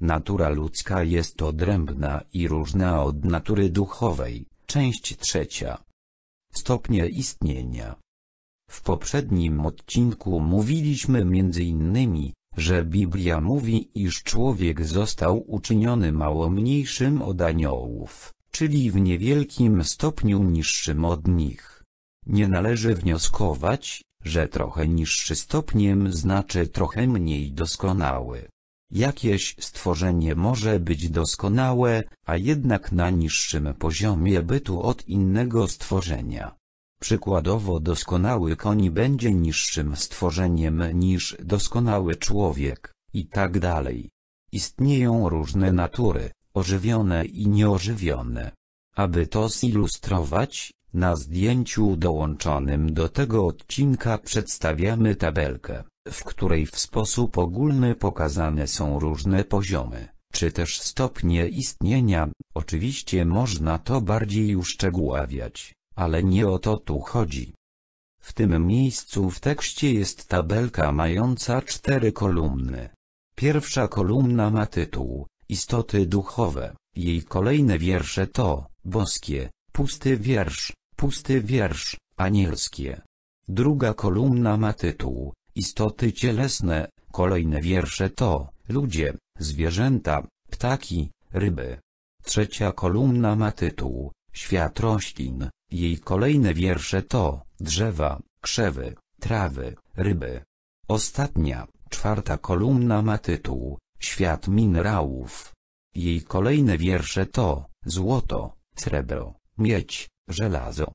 Natura ludzka jest odrębna i różna od natury duchowej. Część trzecia. Stopnie istnienia. W poprzednim odcinku mówiliśmy m.in., że Biblia mówi iż człowiek został uczyniony mało mniejszym od aniołów, czyli w niewielkim stopniu niższym od nich. Nie należy wnioskować, że trochę niższy stopniem znaczy trochę mniej doskonały. Jakieś stworzenie może być doskonałe, a jednak na niższym poziomie bytu od innego stworzenia. Przykładowo doskonały koni będzie niższym stworzeniem niż doskonały człowiek, i tak dalej. Istnieją różne natury, ożywione i nieożywione. Aby to zilustrować, na zdjęciu dołączonym do tego odcinka przedstawiamy tabelkę w której w sposób ogólny pokazane są różne poziomy, czy też stopnie istnienia, oczywiście można to bardziej uszczegóławiać, ale nie o to tu chodzi. W tym miejscu w tekście jest tabelka mająca cztery kolumny. Pierwsza kolumna ma tytuł, istoty duchowe, jej kolejne wiersze to, boskie, pusty wiersz, pusty wiersz, anielskie. Druga kolumna ma tytuł, istoty cielesne, kolejne wiersze to, ludzie, zwierzęta, ptaki, ryby. Trzecia kolumna ma tytuł, świat roślin, jej kolejne wiersze to, drzewa, krzewy, trawy, ryby. Ostatnia, czwarta kolumna ma tytuł, świat minerałów. Jej kolejne wiersze to, złoto, srebro, miedź, żelazo,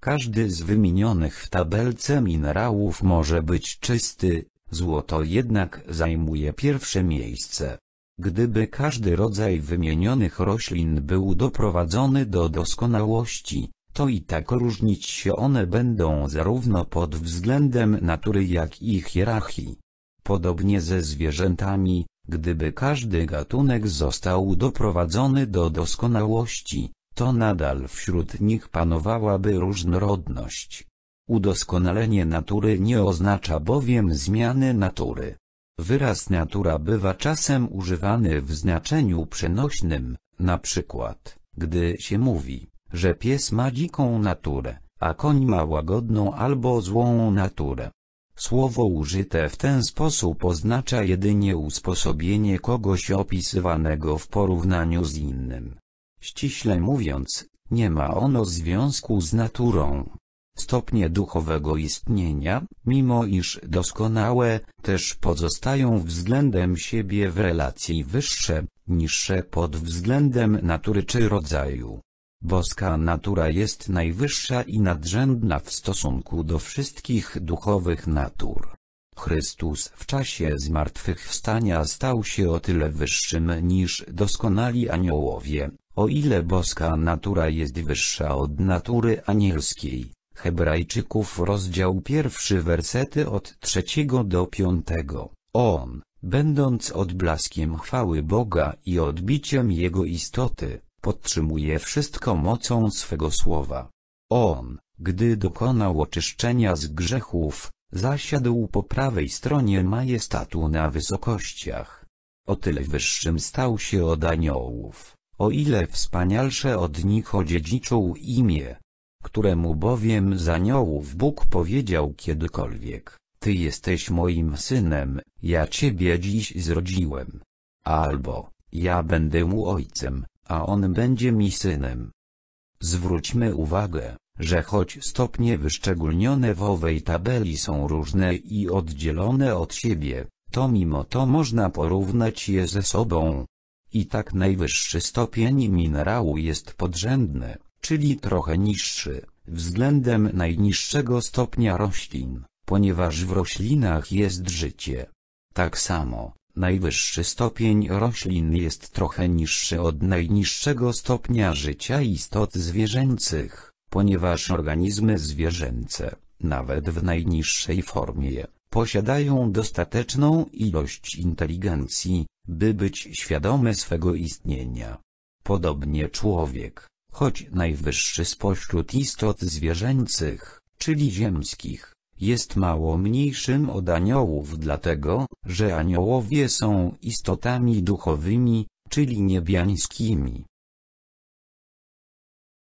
każdy z wymienionych w tabelce minerałów może być czysty, złoto jednak zajmuje pierwsze miejsce. Gdyby każdy rodzaj wymienionych roślin był doprowadzony do doskonałości, to i tak różnić się one będą zarówno pod względem natury jak i hierarchii. Podobnie ze zwierzętami, gdyby każdy gatunek został doprowadzony do doskonałości, to nadal wśród nich panowałaby różnorodność. Udoskonalenie natury nie oznacza bowiem zmiany natury. Wyraz natura bywa czasem używany w znaczeniu przenośnym, na przykład, gdy się mówi, że pies ma dziką naturę, a koń ma łagodną albo złą naturę. Słowo użyte w ten sposób oznacza jedynie usposobienie kogoś opisywanego w porównaniu z innym. Ściśle mówiąc, nie ma ono związku z naturą. Stopnie duchowego istnienia, mimo iż doskonałe, też pozostają względem siebie w relacji wyższe, niższe pod względem natury czy rodzaju. Boska natura jest najwyższa i nadrzędna w stosunku do wszystkich duchowych natur. Chrystus w czasie zmartwychwstania stał się o tyle wyższym niż doskonali aniołowie, o ile boska natura jest wyższa od natury anielskiej, Hebrajczyków rozdział pierwszy wersety od trzeciego do piątego, On, będąc odblaskiem chwały Boga i odbiciem Jego istoty, podtrzymuje wszystko mocą swego słowa. On, gdy dokonał oczyszczenia z grzechów, zasiadł po prawej stronie majestatu na wysokościach. O tyle wyższym stał się od aniołów o ile wspanialsze od nich odziedziczył imię, któremu bowiem z aniołów Bóg powiedział kiedykolwiek, Ty jesteś moim synem, ja Ciebie dziś zrodziłem. Albo, ja będę mu ojcem, a on będzie mi synem. Zwróćmy uwagę, że choć stopnie wyszczególnione w owej tabeli są różne i oddzielone od siebie, to mimo to można porównać je ze sobą, i tak najwyższy stopień minerału jest podrzędny, czyli trochę niższy, względem najniższego stopnia roślin, ponieważ w roślinach jest życie. Tak samo, najwyższy stopień roślin jest trochę niższy od najniższego stopnia życia istot zwierzęcych, ponieważ organizmy zwierzęce, nawet w najniższej formie, posiadają dostateczną ilość inteligencji, by być świadome swego istnienia. Podobnie człowiek, choć najwyższy spośród istot zwierzęcych, czyli ziemskich, jest mało mniejszym od aniołów dlatego, że aniołowie są istotami duchowymi, czyli niebiańskimi.